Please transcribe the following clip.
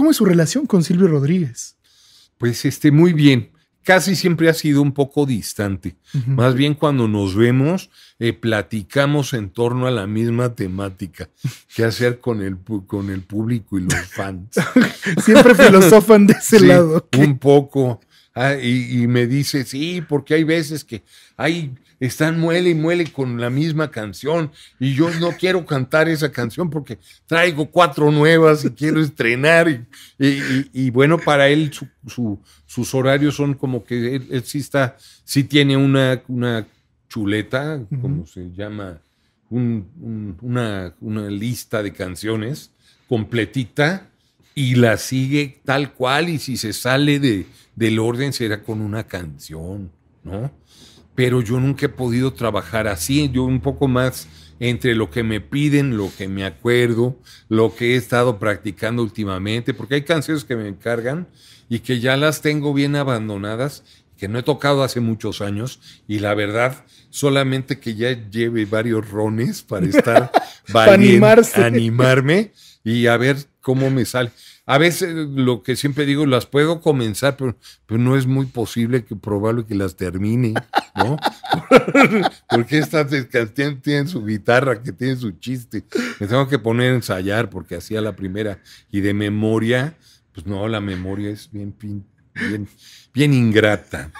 ¿Cómo es su relación con Silvio Rodríguez? Pues este, muy bien. Casi siempre ha sido un poco distante. Más bien cuando nos vemos, eh, platicamos en torno a la misma temática. ¿Qué hacer con el, con el público y los fans? siempre filosofan de ese lado. Un poco. Ah, y, me dice, sí, porque hay veces que hay, están muele y muele con la misma canción y yo no quiero cantar esa canción porque traigo cuatro nuevas y quiero estrenar. Y, bueno, para él sus horarios son como que él, sí está, tiene una, una chuleta, como se llama, una, una lista de canciones completita y la sigue tal cual y si se sale de, del orden será con una canción, ¿no? Pero yo nunca he podido trabajar así, yo un poco más entre lo que me piden, lo que me acuerdo, lo que he estado practicando últimamente, porque hay canciones que me encargan y que ya las tengo bien abandonadas, que no he tocado hace muchos años y la verdad, solamente que ya lleve varios rones para estar para animarse. animarme y a ver cómo me sale. A veces eh, lo que siempre digo, las puedo comenzar, pero, no es muy posible que probable que las termine, ¿no? porque esta canción tiene su guitarra, que tiene su chiste. Me tengo que poner a ensayar porque hacía la primera. Y de memoria, pues no, la memoria es bien, bien, bien ingrata.